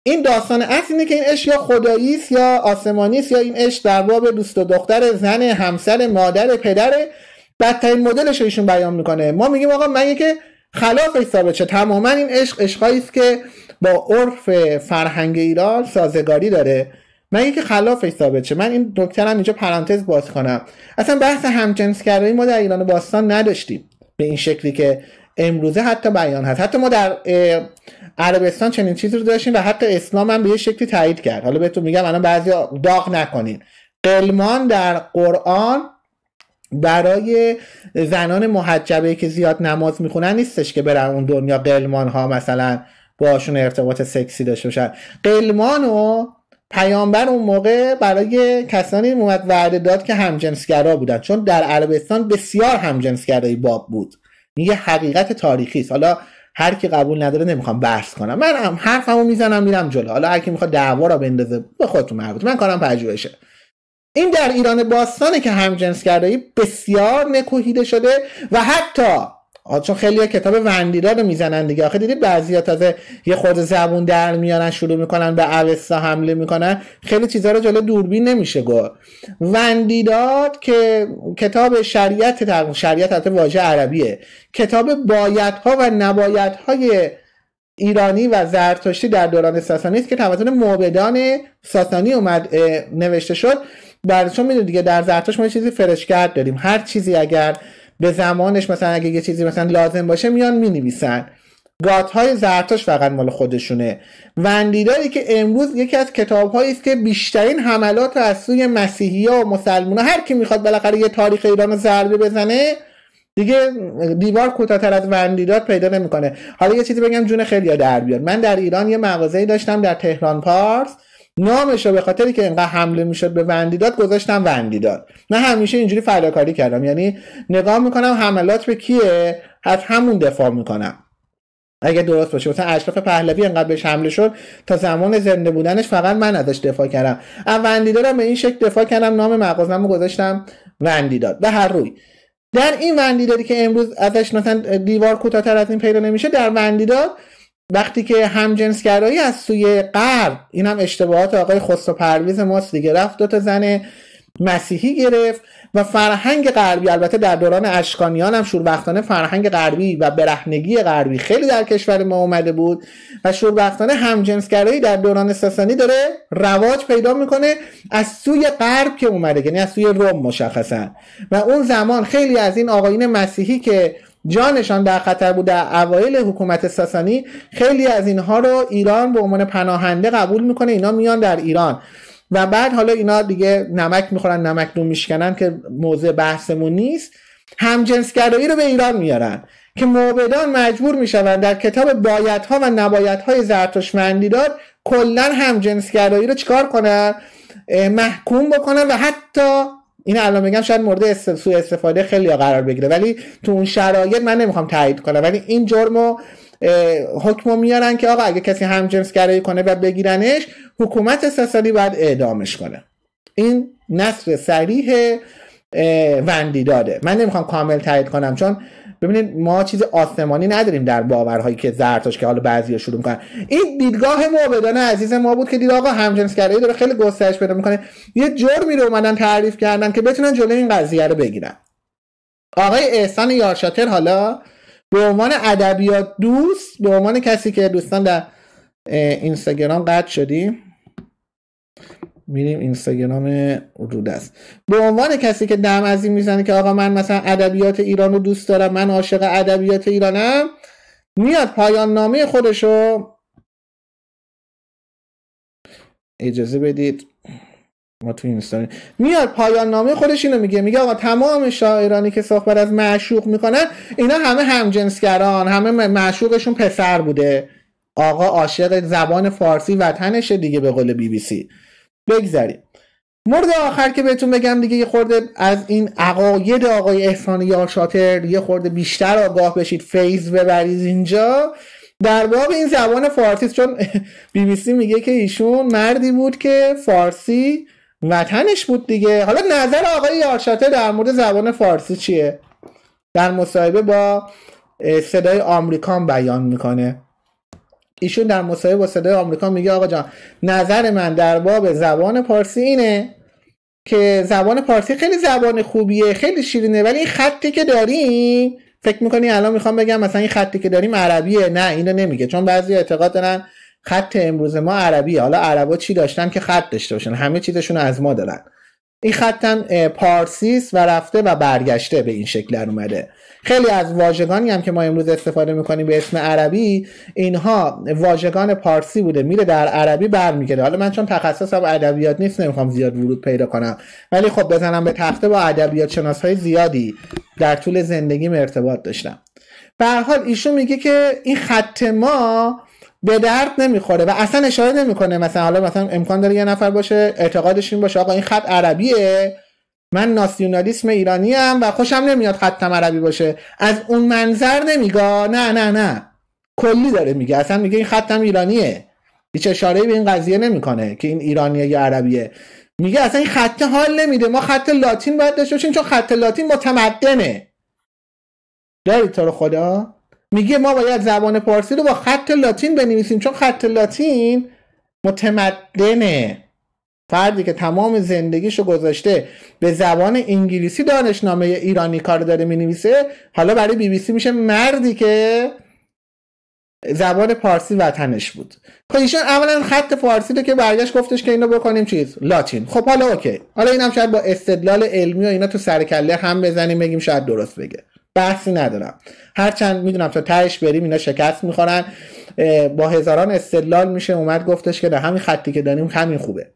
A: این داستان اصل که این عشق یا خداییست یا آسمانی یا این عشق در باب دوست و دختر زن همسر مادر پدر بدترین مدلش رو ایشون بیان میکنه ما میگیم آقا من که خلاف ثابت شد تماما این عشق عشقایی است که با عرف فرهنگ ایران سازگاری داره من که خلافش ثابت من این دکترم اینجا پرانتز باز کنم اصلا بحث همجنسگرایی ما در ایران باستان نداشتیم به این شکلی که امروزه حتی بیان هست حتی ما در عربستان چنین چیزی رو داشتیم و حتی اسلام هم به یه شکلی تایید کرد حالا بهتون میگم الان بعضی داغ نکنین قلمان در قرآن برای زنان محجبه که زیاد نماز میخونن نیستش که برن اون دنیا قلمان ها مثلا باشون ارتباط سکسی داشته باشن قلمان و پیامبر اون موقع برای کسانی اومد وعده داد که همجنسگرا بودن چون در عربستان بسیار همجنسگرایی باب بود یه حقیقت تاریخی است حالا هر کی قبول نداره نمیخوام بحث کنم من هم حرفمو میزنم میرم جلو حالا هر کی میخواد دعوا را بندازه به خودتون مربوط من کارم پژوهشه این در ایران باستانه که همجنسگرایی بسیار نکوهیده شده و حتی چون خیلی کتاب وندیرا رو میزنن دیگه آخه دیدی ها تازه یه خود زبون در میانن شروع میکنن به اوستا حمله میکنن خیلی چیزها رو جلو دوربین نمیشه گفت وندیداد که کتاب شریعت شریعت حتی واژه عربیه کتاب بایدها و نبایدهای ایرانی و زرتشتی در دوران ساسانی است که توسط معبدان ساسانی اومد نوشته شد بعد چون میدونید دیگه در زرتوش ما چیزی فرشگرد داریم هر چیزی اگر به زمانش مثلا اگه یه چیزی مثلا لازم باشه میان مینویسن گات های زرتاش فقط مال خودشونه وندیداری که امروز یکی از کتاب است که بیشترین حملات از سوی مسیحی ها و مسلمان ها هر کی میخواد بالاخره یه تاریخ ایران رو ضربه بزنه دیگه دیوار کوتاهتر از وندیدار پیدا نمیکنه حالا یه چیزی بگم جون خیلی در من در ایران یه مغازه داشتم در تهران پارس نامش به خاطری که اینقدر حمله میشد به وندیداد گذاشتم وندیداد من همیشه اینجوری فداکاری کردم یعنی نگاه میکنم حملات به کیه از همون دفاع میکنم اگه درست باشه مثلا اشرف پهلوی انقدر بهش حمله شد تا زمان زنده بودنش فقط من ازش دفاع کردم از وندیدادم به این شکل دفاع کردم نام مغازم رو گذاشتم وندیداد به هر روی در این وندیداری که امروز ازش مثلا دیوار کوتاهتر از این پیدا نمیشه در وندیداد وقتی که همجنسگرایی از سوی غرب این هم اشتباهات آقای خسرو پرویز ماست دیگه رفت دو تا زن مسیحی گرفت و فرهنگ غربی البته در دوران اشکانیان هم شوربختانه فرهنگ غربی و برهنگی غربی خیلی در کشور ما اومده بود و شوربختانه همجنسگرایی در دوران ساسانی داره رواج پیدا میکنه از سوی غرب که اومده یعنی از سوی روم مشخصا و اون زمان خیلی از این آقایین مسیحی که جانشان در خطر بود در اوایل حکومت ساسانی خیلی از اینها رو ایران به عنوان پناهنده قبول میکنه اینا میان در ایران و بعد حالا اینا دیگه نمک میخورن نمک رو میشکنن که موضع بحثمون نیست همجنسگرایی رو به ایران میارن که موبدان مجبور میشون در کتاب ها و نبایدهای زرتشمندی داد کلا همجنسگرایی رو چکار کنن محکوم بکنن و حتی این الان میگم شاید مورد سوء استفاده خیلی ها قرار بگیره ولی تو اون شرایط من نمیخوام تایید کنم ولی این جرمو حکمو میارن که آقا اگه کسی هم جنس گرایی کنه و بگیرنش حکومت ساسانی باید اعدامش کنه این نصر سریح وندیداده من نمیخوام کامل تایید کنم چون ببینید ما چیز آسمانی نداریم در باورهایی که زرتاش که حالا بعضیا شروع میکنن این دیدگاه معبدان عزیز ما بود که دید آقا همجنسگرایی داره خیلی گسترش پیدا میکنه یه جرمی رو اومدن تعریف کردن که بتونن جلوی این قضیه رو بگیرن آقای احسان یارشاتر حالا به عنوان ادبیات دوست به عنوان کسی که دوستان در اینستاگرام قد شدیم میریم اینستاگرام رودست به عنوان کسی که دم از این میزنه که آقا من مثلا ادبیات ایران رو دوست دارم من عاشق ادبیات ایرانم میاد پایان نامه خودشو اجازه بدید ما تو اینستاگرام میاد پایان نامه خودش اینو میگه میگه آقا تمام شاعرانی که صحبت از معشوق میکنن اینا همه همجنسگران همه معشوقشون پسر بوده آقا عاشق زبان فارسی وطنشه دیگه به قول بی بی سی بگذریم مورد آخر که بهتون بگم دیگه یه خورده از این عقاید آقای احسان یا شاتر یه خورده بیشتر آگاه بشید فیز ببرید اینجا در باب این زبان فارسی چون <laughs> بی بی سی میگه که ایشون مردی بود که فارسی وطنش بود دیگه حالا نظر آقای یارشاته در مورد زبان فارسی چیه در مصاحبه با صدای آمریکان بیان میکنه ایشون در مصاحبه با صدای آمریکا میگه آقا جان نظر من در باب زبان پارسی اینه که زبان پارسی خیلی زبان خوبیه خیلی شیرینه ولی این خطی که داریم فکر میکنی الان میخوام بگم مثلا این خطی که داریم عربیه نه اینو نمیگه چون بعضی اعتقاد دارن خط امروز ما عربیه حالا عربا چی داشتن که خط داشته باشن همه چیزشون از ما دارن این خط هم پارسیس و رفته و برگشته به این شکل اومده خیلی از واژگانی هم که ما امروز استفاده میکنیم به اسم عربی اینها واژگان پارسی بوده میره در عربی برمیگرده حالا من چون تخصصم ادبیات نیست نمیخوام زیاد ورود پیدا کنم ولی خب بزنم به تخته با ادبیات شناس های زیادی در طول زندگیم ارتباط داشتم به حال ایشون میگه که این خط ما به درد نمیخوره و اصلا اشاره نمیکنه مثلا حالا مثلا امکان داره یه نفر باشه اعتقادش این باشه آقا این خط عربیه من ناسیونالیسم ایرانی هم و خوشم نمیاد خطم عربی باشه از اون منظر نمیگا نه نه نه کلی داره میگه اصلا میگه این خطم ایرانیه هیچ اشاره به این قضیه نمیکنه که این ایرانیه یا عربیه میگه اصلا این خط حال نمیده ما خط لاتین باید داشته باشیم چون خط لاتین متمدنه داری رو خدا میگه ما باید زبان پارسی رو با خط لاتین بنویسیم چون خط لاتین متمدنه فردی که تمام زندگیشو گذاشته به زبان انگلیسی دانشنامه ایرانی کار داره می نویسه حالا برای بی بی سی میشه مردی که زبان پارسی وطنش بود خب ایشون اولا خط فارسی رو که برگشت گفتش که اینو بکنیم چیز لاتین خب حالا اوکی حالا اینم شاید با استدلال علمی و اینا تو سر کله هم بزنیم بگیم شاید درست بگه بحثی ندارم هرچند میدونم تا تهش بریم اینا شکست میخورن با هزاران استدلال میشه اومد گفتش که نه همین خطی که داریم همین خوبه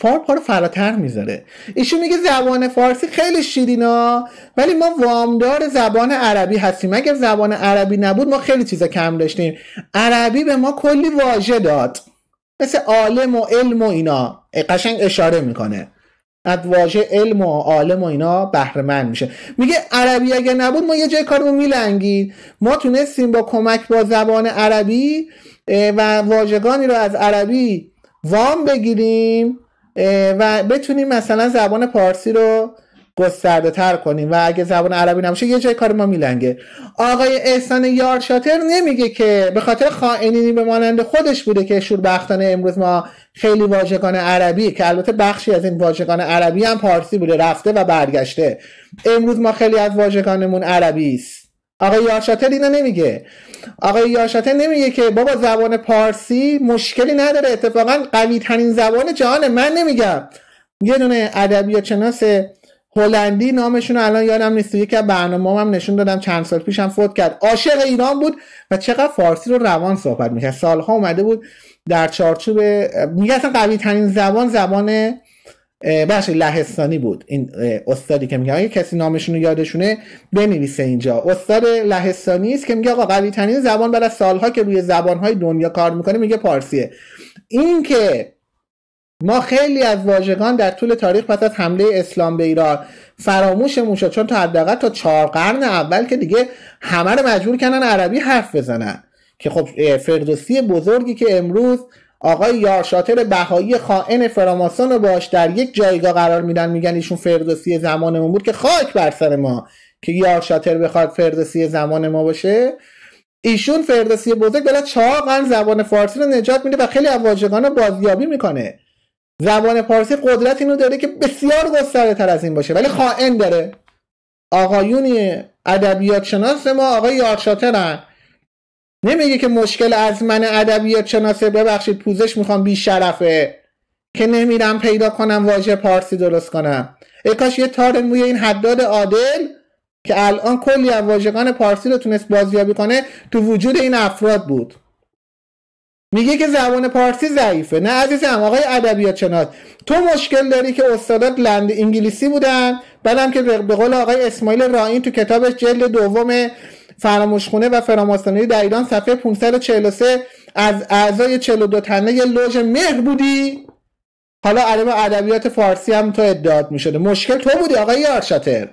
A: فار رو فراتر میذاره ایشون میگه زبان فارسی خیلی شیرینا ولی ما وامدار زبان عربی هستیم اگر زبان عربی نبود ما خیلی چیزا کم داشتیم عربی به ما کلی واژه داد مثل عالم و علم و اینا قشنگ اشاره میکنه از واژه علم و عالم و اینا بهره میشه میگه عربی اگر نبود ما یه جای کارمون میلنگید ما تونستیم با کمک با زبان عربی و واژگانی رو از عربی وام بگیریم و بتونیم مثلا زبان پارسی رو گسترده تر کنیم و اگه زبان عربی نباشه یه جای کار ما میلنگه آقای احسان یارشاتر نمیگه که به خاطر خائنینی به مانند خودش بوده که شوربختانه امروز ما خیلی واژگان عربی که البته بخشی از این واژگان عربی هم پارسی بوده رفته و برگشته امروز ما خیلی از واژگانمون عربی است آقای یارشاتل اینو نمیگه آقای یارشاتل نمیگه که بابا زبان پارسی مشکلی نداره اتفاقا قوی ترین زبان جهان من نمیگم یه دونه ادبیات شناس هلندی نامشون الان یادم نیست یکی از برنامه هم نشون دادم چند سال پیشم فوت کرد عاشق ایران بود و چقدر فارسی رو روان صحبت میکرد سالها اومده بود در چارچوب میگه اصلا قوی ترین زبان زبان بخشی لهستانی بود این استادی که میگه کسی نامشون رو یادشونه بنویسه اینجا استاد لهستانی است که میگه آقا قوی ترین زبان بعد از سالها که روی زبانهای دنیا کار میکنه میگه پارسیه این که ما خیلی از واژگان در طول تاریخ پس از حمله اسلام به ایران فراموشمون شد چون تا حداقل تا چهار قرن اول که دیگه همه رو مجبور کردن عربی حرف بزنن که خب فردوسی بزرگی که امروز آقای یارشاتر بهایی خائن فراماسون رو باش در یک جایگاه قرار میدن میگن ایشون فردوسی ما بود که خاک بر سر ما که یارشاتر بخواد فردوسی زمان ما باشه ایشون فردوسی بزرگ بلا چهار قرن زبان فارسی رو نجات میده و خیلی واژگان بازیابی میکنه زبان فارسی قدرت اینو داره که بسیار گسترده تر از این باشه ولی خائن داره آقایونی ادبیات شناس ما آقای یارشاترن نمیگه که مشکل از من ادبیات شناسه ببخشید پوزش میخوام بی شرفه که نمیرم پیدا کنم واژه پارسی درست کنم ای کاش یه تار موی این حداد عادل که الان کلی از واژگان پارسی رو تونست بازیابی کنه تو وجود این افراد بود میگه که زبان پارسی ضعیفه نه عزیزم آقای ادبیات شناس تو مشکل داری که استادات لند انگلیسی بودن بعدم که به قول آقای اسماعیل راین تو کتابش جلد دوم فراموشخونه و فراماسونری در ایران صفحه 543 از اعضای 42 تنه لوژ مهر بودی حالا علم ادبیات فارسی هم تو ادعات می مشکل تو بودی آقای یارشاتر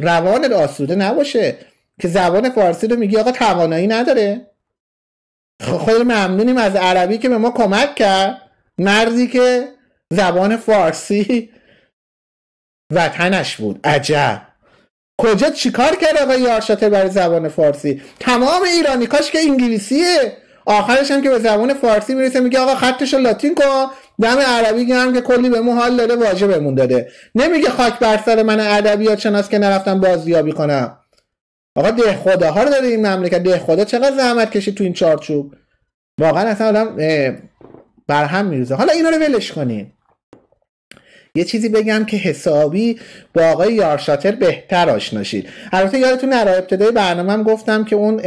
A: روان آسوده نباشه که زبان فارسی رو میگی آقا توانایی نداره خب خود ممنونیم از عربی که به ما کمک کرد مردی که زبان فارسی وطنش بود عجب کجا چیکار کرد آقای آرشاتر برای زبان فارسی تمام ایرانی کاش که انگلیسیه آخرش هم که به زبان فارسی میرسه میگه آقا خطش لاتین کن دم عربی هم که کلی به حال داده واجه بمون داده نمیگه خاک بر سر من ادبیات شناس که نرفتم بازیابی کنم آقا ده خدا ها رو داره این مملکت ده خدا چقدر زحمت کشید تو این چارچوب واقعا اصلا آدم برهم میریزه حالا اینا رو ولش کنین یه چیزی بگم که حسابی با آقای یارشاتر بهتر آشناشید البته یادتون نرا ابتدای برنامه هم گفتم که اون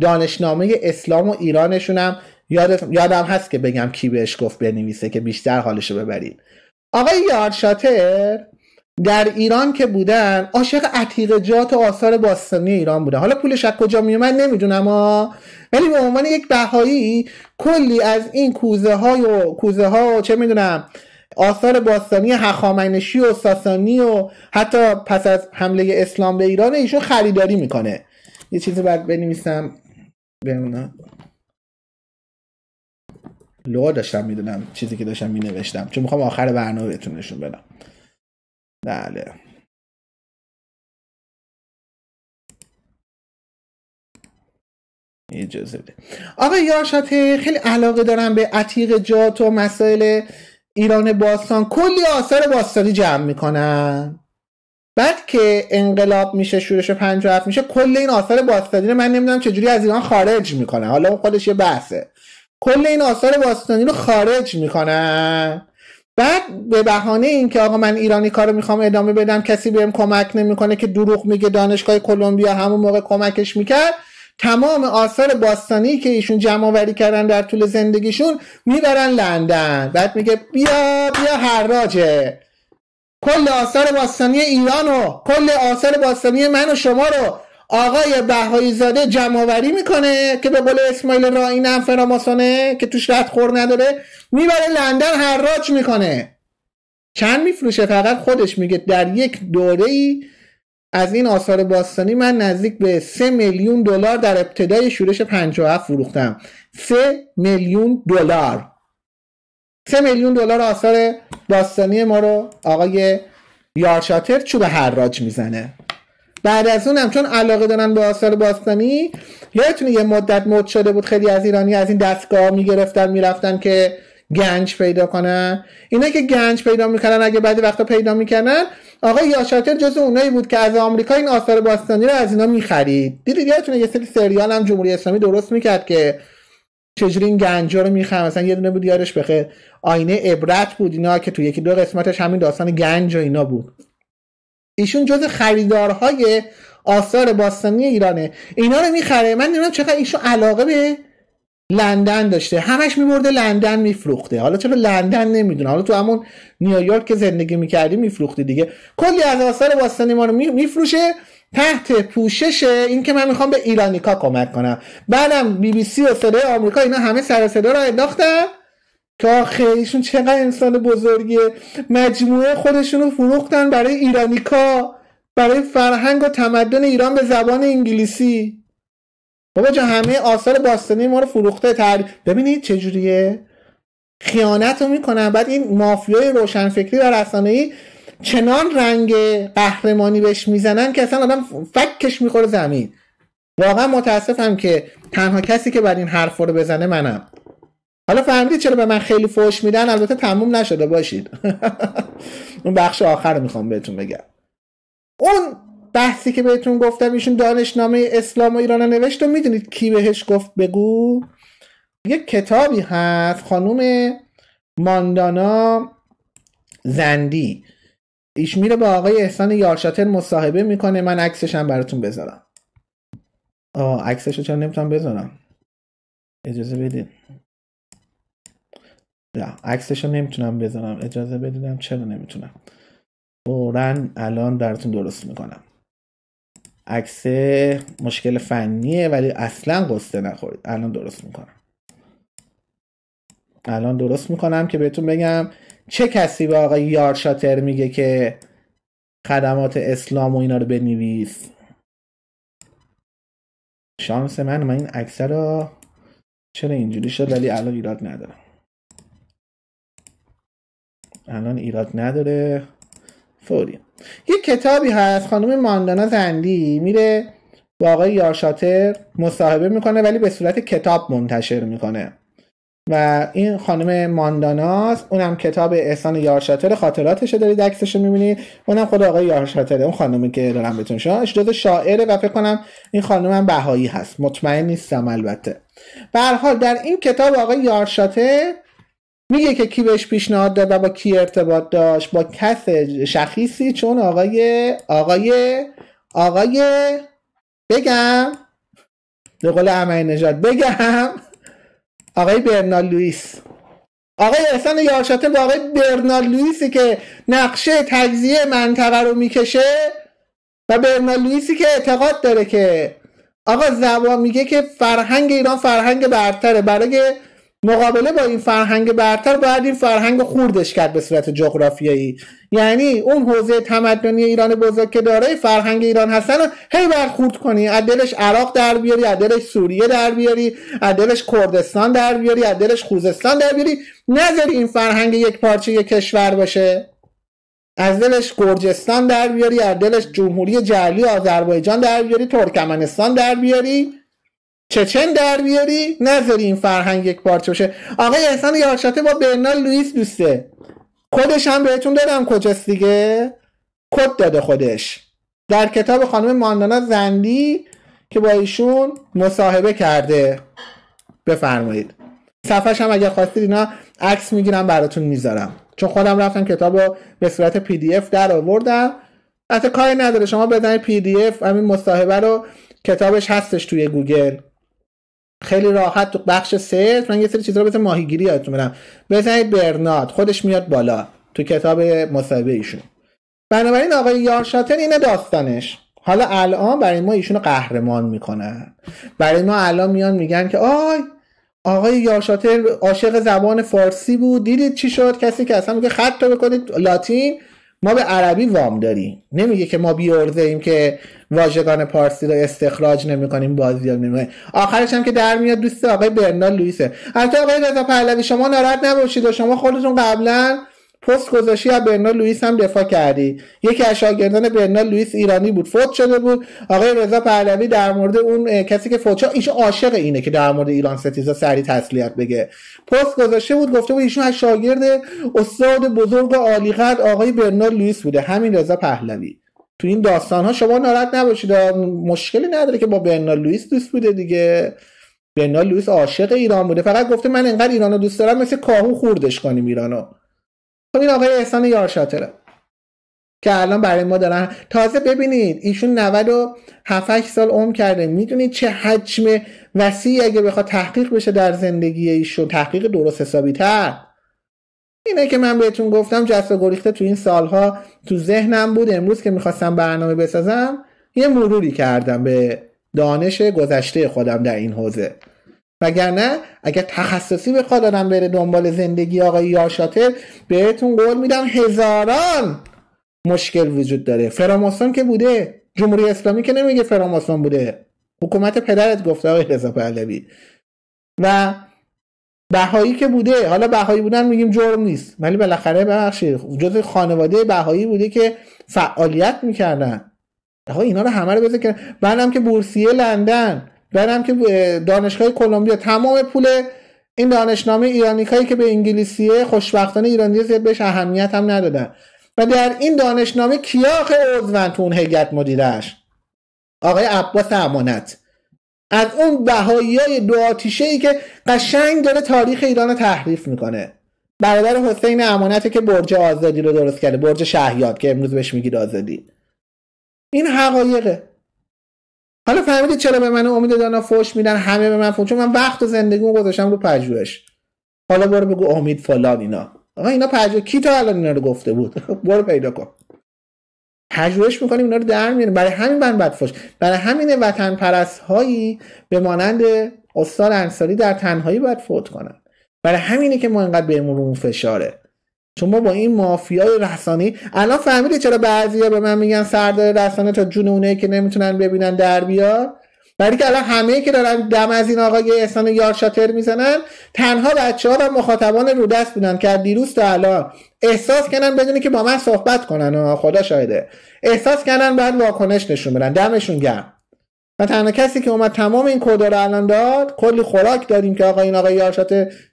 A: دانشنامه اسلام و ایرانشونم یادم هست که بگم کی بهش گفت بنویسه که بیشتر حالشو ببرید آقای یارشاتر در ایران که بودن عاشق جات و آثار باستانی ایران بودن حالا پولش از کجا میومد نمیدونم اما ولی به عنوان یک بهایی کلی از این کوزه های و کوزه ها چه میدونم آثار باستانی هخامنشی و ساسانی و حتی پس از حمله اسلام به ایران ایشون خریداری میکنه یه چیزی بعد بنویسم بمونم لو داشتم میدونم چیزی که داشتم مینوشتم چون میخوام آخر برنامه بهتون نشون بدم بله اجازه بده خیلی علاقه دارم به عتیق جات و مسائل ایران باستان کلی آثار باستانی جمع میکنن بعد که انقلاب میشه شورش 57 میشه کل این آثار باستانی رو من نمیدونم چجوری از ایران خارج میکنه؟ حالا خودش یه بحثه کل این آثار باستانی رو خارج میکنن بعد به بهانه اینکه آقا من ایرانی کار رو میخوام ادامه بدم کسی بهم کمک نمیکنه که دروغ میگه دانشگاه کلمبیا همون موقع کمکش میکرد تمام آثار باستانی که ایشون جمع آوری کردن در طول زندگیشون میبرن لندن بعد میگه بیا بیا حراجه کل آثار باستانی ایران و کل آثار باستانی من و شما رو آقای بهایی زاده آوری میکنه که به قول اسماعیل راین هم فراماسونه که توش رد خور نداره میبره لندن حراج میکنه چند میفروشه فقط خودش میگه در یک دوره ای از این آثار باستانی من نزدیک به سه میلیون دلار در ابتدای شورش 57 فروختم سه میلیون دلار سه میلیون دلار آثار باستانی ما رو آقای یارشاتر چوب حراج میزنه بعد از اونم چون علاقه دارن به آثار باستانی یادتونه یه مدت مد شده بود خیلی از ایرانی از این دستگاه میگرفتن میرفتن که گنج پیدا کنن اینا که گنج پیدا میکنن اگه بعد وقتا پیدا میکنن آقای یاشاتر جز اونایی بود که از آمریکا این آثار باستانی رو از اینا میخرید دیدید یادتونه یه سری سریال هم جمهوری اسلامی درست میکرد که چجوری این گنجا رو میخرن مثلا یه دونه بود یادش بخیر آینه عبرت بود اینا که تو یکی دو قسمتش همین داستان گنج و اینا بود ایشون جز خریدارهای آثار باستانی ایرانه اینا رو میخره من نمیدونم چقدر ایشون علاقه به لندن داشته همش میبرده لندن میفروخته حالا چرا لندن نمیدونه حالا تو همون نیویورک که زندگی میکردی میفروختی دیگه کلی از آثار باستانی ما رو میفروشه تحت پوشش این که من میخوام به ایرانیکا کمک کنم بعدم بی بی سی و صدای آمریکا اینا همه سر صدا رو انداختن که آخه ایشون چقدر انسان بزرگیه مجموعه خودشون رو فروختن برای ایرانیکا برای فرهنگ و تمدن ایران به زبان انگلیسی بابا جا همه آثار باستانی ما رو فروخته تر ببینید چجوریه خیانت رو میکنن بعد این مافیای روشنفکری و ای چنان رنگ قهرمانی بهش میزنن که اصلا آدم فکش میخوره زمین واقعا متاسفم که تنها کسی که بر این حرف رو بزنه منم حالا فهمیدی چرا به من خیلی فوش میدن البته تموم نشده باشید <laughs> اون بخش آخر رو میخوام بهتون بگم اون بحثی که بهتون گفتم ایشون دانشنامه اسلام و ایران نوشت و میدونید کی بهش گفت بگو یه کتابی هست خانوم ماندانا زندی ایش میره با آقای احسان یارشاتر مصاحبه میکنه من عکسش هم براتون بذارم آه عکسش رو چرا نمیتونم بذارم اجازه بدید نه عکسش رو نمیتونم بذارم اجازه بدیدم چرا نمیتونم فورا الان براتون درست میکنم عکس مشکل فنیه ولی اصلا قصه نخورید الان درست میکنم الان درست میکنم که بهتون بگم چه کسی به آقای یارشاتر میگه که خدمات اسلام و اینا رو بنویس شانس من من این عکسه رو چرا اینجوری شد ولی الان ایراد نداره الان ایراد نداره فوری یه کتابی هست خانم ماندانا زندی میره با آقای یارشاتر مصاحبه میکنه ولی به صورت کتاب منتشر میکنه و این خانم مانداناست اونم کتاب احسان یارشاتر خاطراتش دارید عکسش میبینید اونم خود آقای یارشاتره اون خانمی که دارم بهتون شما شاعره و فکر کنم این خانمم بهایی هست مطمئن نیستم البته به حال در این کتاب آقای یارشاتر میگه که کی بهش پیشنهاد داد و با کی ارتباط داشت با کس شخیصی چون آقای آقای آقای بگم به قول نجات بگم آقای برنال لوئیس آقای احسان یارشاته با آقای برنال لویسی که نقشه تجزیه منطقه رو میکشه و برنال لویسی که اعتقاد داره که آقا زبان میگه که فرهنگ ایران فرهنگ برتره برای مقابله با این فرهنگ برتر باید این فرهنگ خوردش کرد به صورت جغرافیایی یعنی اون حوزه تمدنی ایران بزرگ که داره فرهنگ ایران هستن هی باید خورد کنی از دلش عراق در بیاری از دلش سوریه در بیاری از دلش کردستان در بیاری از دلش خوزستان در بیاری نذاری این فرهنگ یک پارچه یک کشور باشه از دلش گرجستان در بیاری از دلش جمهوری جعلی آذربایجان در بیاری ترکمنستان در بیاری چچن در بیاری نذاری این فرهنگ یک پارچه باشه آقای احسان یارشاته با برنال لوئیس دوسته خودش هم بهتون دادم کجاست دیگه کد داده خودش در کتاب خانم ماندانا زندی که با ایشون مصاحبه کرده بفرمایید صفحش هم اگر خواستید اینا عکس میگیرم براتون میذارم چون خودم رفتم کتاب رو به صورت پی دی اف در آوردم حتی کاری نداره شما بزنید پی دی اف همین مصاحبه رو کتابش هستش توی گوگل خیلی راحت تو بخش سر، من یه سری چیزا رو بزن ماهیگیری یادتون بدم بزنید برنارد خودش میاد بالا تو کتاب مصاحبه ایشون بنابراین آقای یارشاتر اینه داستانش حالا الان برای ما ایشونو قهرمان میکنن برای ما الان میان میگن که آی آقای یارشاتر عاشق زبان فارسی بود دیدید چی شد کسی که اصلا میگه خط رو بکنید لاتین ما به عربی وام داریم نمیگه که ما بیارزه ایم که واژگان پارسی رو استخراج نمی کنیم بازی نمی آخرش هم که در میاد دوست آقای برنال لویسه حتی آقای رضا پهلوی شما ناراحت نباشید و شما خودتون قبلا پست گذاشی از برنال لوئیس هم دفاع کردی یکی از شاگردان برنال لوئیس ایرانی بود فوت شده بود آقای رضا پهلوی در مورد اون کسی که فوت شد ایشون عاشق اینه که در مورد ایران ستیزا سری تسلیت بگه پست گذاشته بود گفته بود ایشون از شاگرد استاد بزرگ و عالیقدر آقای برنال لوئیس بوده همین رضا پهلوی تو این داستان ها شما ناراحت نباشید مشکلی نداره که با برنال لوئیس دوست بوده دیگه برنال لوئیس عاشق ایران بوده فقط گفته من انقدر ایرانو دوست دارم مثل کاهو خوردش کنیم ایرانو خب این آقای احسان یارشاتره که الان برای ما دارن تازه ببینید ایشون 97 سال عمر کرده میدونید چه حجم وسیعی اگه بخواد تحقیق بشه در زندگی ایشون تحقیق درست حسابی تر اینه که من بهتون گفتم جست و گریخته تو این سالها تو ذهنم بود امروز که میخواستم برنامه بسازم یه مروری کردم به دانش گذشته خودم در این حوزه وگرنه اگر تخصصی بخواد آدم بره دنبال زندگی آقای یاشاتل بهتون قول میدم هزاران مشکل وجود داره فراماسون که بوده جمهوری اسلامی که نمیگه فراماسون بوده حکومت پدرت گفته آقای رضا پهلوی و بهایی که بوده حالا بهایی بودن میگیم جرم نیست ولی بالاخره ببخشید جز خانواده بهایی بوده که فعالیت میکردن آقا اینا رو همه رو بذار بعدم که بورسیه لندن برم که دانشگاه کلمبیا تمام پول این دانشنامه ایرانیکایی که به انگلیسیه خوشبختانه ایرانی زیاد بهش اهمیت هم ندادن و در این دانشنامه کیاخ عضون تو اون هیئت مدیرش آقای عباس امانت از اون بهایی های دو ای که قشنگ داره تاریخ ایران رو تحریف میکنه برادر حسین امانته که برج آزادی رو درست کرده برج شهیاد که امروز بهش میگید آزادی این حقایقه حالا فهمیدی چرا به من امید دانا فوش میدن همه به من فوش چون من وقت زندگیمو گذاشتم رو پژوهش حالا برو بگو امید فلان اینا آقا اینا پژوهش کی تا الان اینا رو گفته بود <laughs> برو پیدا کن پژوهش میکنیم اینا رو در میاریم برای همین من بد فوش برای همین وطن پرست هایی به مانند استاد انصاری در تنهایی باید فوت کنن برای همینه که ما انقدر بهمون اون فشاره شما با این مافیای رسانی الان فهمیده چرا بعضیا به من میگن سردار رسانه تا جون اونایی که نمیتونن ببینن در بیار برای که الان همه که دارن دم از این آقای احسان یار شاتر میزنن تنها بچه ها و مخاطبان رو دست بودن که دیروز تا الان احساس کردن بدونی که با من صحبت کنن خدا شاهده احساس کردن بعد واکنش نشون بدن دمشون گرم و تنها کسی که اومد تمام این کودا رو الان داد کلی خوراک داریم که آقا این آقای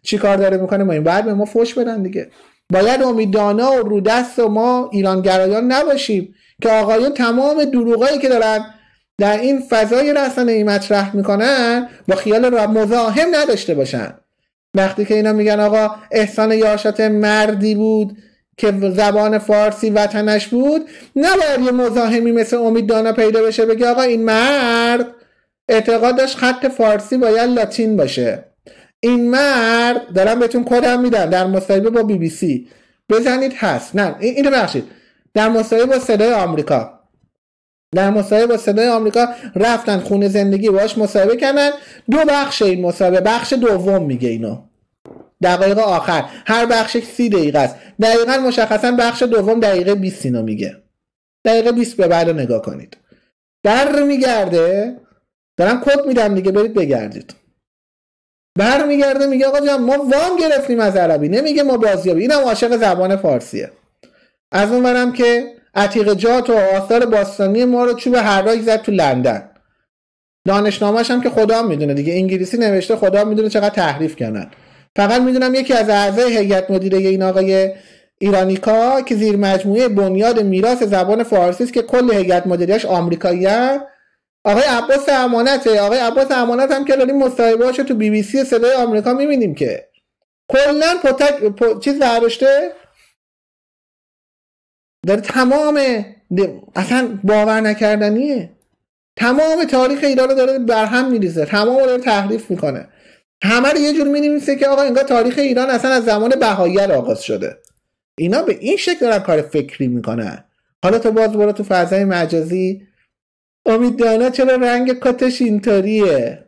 A: چی داره میکنه ما این بعد به ما فوش بدن دیگه باید امیدانه و دست و ما ایرانگرایان نباشیم که آقایان تمام دروغایی که دارن در این فضای رسانه ای مطرح میکنن با خیال را مزاحم نداشته باشن وقتی که اینا میگن آقا احسان یاشات مردی بود که زبان فارسی وطنش بود نباید یه مزاحمی مثل امید دانا پیدا بشه بگه آقا این مرد اعتقاد داشت خط فارسی باید لاتین باشه این مرد دارم بهتون کدم میدم در مصاحبه با بی بی سی بزنید هست نه این اینو بخشید در مصاحبه با صدای آمریکا در مصاحبه با صدای آمریکا رفتن خونه زندگی باش مصاحبه کردن دو بخش این مصاحبه بخش دوم میگه اینو دقایق آخر هر بخش سی دقیقه است دقیقا مشخصا بخش دوم دقیقه 20 اینو میگه دقیقه 20 به بعد نگاه کنید در میگرده دارم کد میدم دیگه برید بگردید برمیگرده میگه آقا جان ما وام گرفتیم از عربی نمیگه ما بازیابی اینم عاشق زبان فارسیه از اونورم که عتیق جات و آثار باستانی ما رو چوب هر زد تو لندن دانشنامهش هم که خدا میدونه دیگه انگلیسی نوشته خدا میدونه چقدر تحریف کردن فقط میدونم یکی از اعضای هیئت مدیره این آقای ایرانیکا که زیر مجموعه بنیاد میراث زبان فارسی است که کل هیئت مدیریش آمریکاییه آقای عباس امانته آقای عباس امانت هم که داریم مصاحبه‌هاشو تو بی بی سی صدای آمریکا میبینیم که کلا پتک پو... چیز برداشته داره تمام اصلا باور نکردنیه تمام تاریخ ایران رو داره برهم میریزه تمام داره تحریف میکنه همه رو یه جور مینویسه که آقا انگار تاریخ ایران اصلا از زمان بهایر آغاز شده اینا به این شکل دارن کار فکری میکنن حالا تو باز برو تو فضای مجازی امید دانا چرا رنگ کتش اینطوریه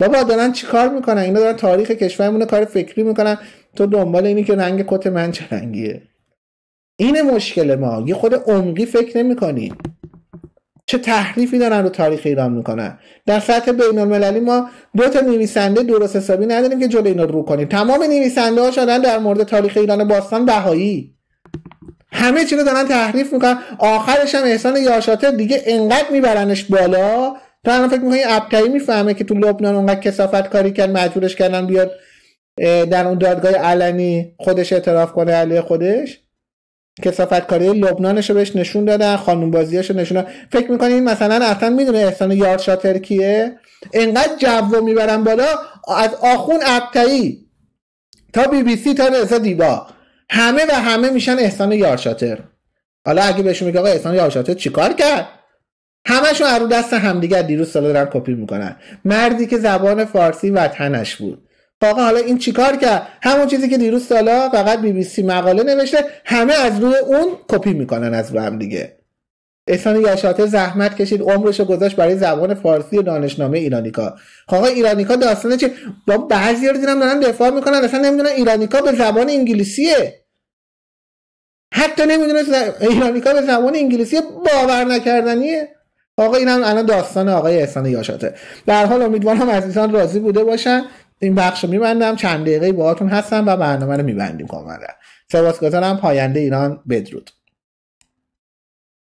A: بابا دارن چیکار میکنن اینا دارن تاریخ کشورمون کار فکری میکنن تو دنبال اینی که رنگ کت من چه رنگیه این مشکل ما یه خود عمقی فکر نمیکنیم چه تحریفی دارن رو تاریخ ایران میکنن در سطح بین المللی ما دو تا نویسنده درست حسابی نداریم که جلوی اینا رو کنیم تمام نویسنده ها شدن در مورد تاریخ ایران باستان بهایی همه چی رو دارن تحریف میکنن آخرش هم احسان یاشاته دیگه انقدر میبرنش بالا تا الان فکر میکنی ابتایی میفهمه که تو لبنان اونقدر کسافت کاری کرد مجبورش کردن بیاد در اون دادگاه علنی خودش اعتراف کنه علیه خودش کسافت کاری لبنانش رو بهش نشون دادن خانم بازیاش نشون دادن فکر میکنین مثلا اصلا میدونه احسان یارشاتر کیه انقدر جو میبرن بالا از آخون ابتایی تا بی بی سی تا رضا دیبا همه و همه میشن احسان یارشاتر حالا اگه بهشون میگه آقا احسان یارشاتر چیکار کرد همشون رو دست همدیگه دیروز سالا دارن کپی میکنن مردی که زبان فارسی وطنش بود خب آقا حالا این چیکار کرد همون چیزی که دیروز سالا فقط بی بی سی مقاله نوشته همه از روی اون کپی میکنن از رو هم دیگه احسان یاشاته زحمت کشید عمرشو رو گذاشت برای زبان فارسی و دانشنامه ایرانیکا خب آقا ایرانیکا داستانه چه با بعضی رو دیدم دارن دفاع میکنن اصلا نمیدونن ایرانیکا به زبان انگلیسیه حتی نمیدونست ایرانیکا به زبان انگلیسی باور نکردنیه آقا این هم الان داستان آقای احسان یاشاته در حال امیدوارم عزیزان راضی بوده باشن این بخش رو میبندم چند دقیقه باهاتون هستم و برنامه رو میبندیم کاملا سپاسگزارم پاینده ایران بدرود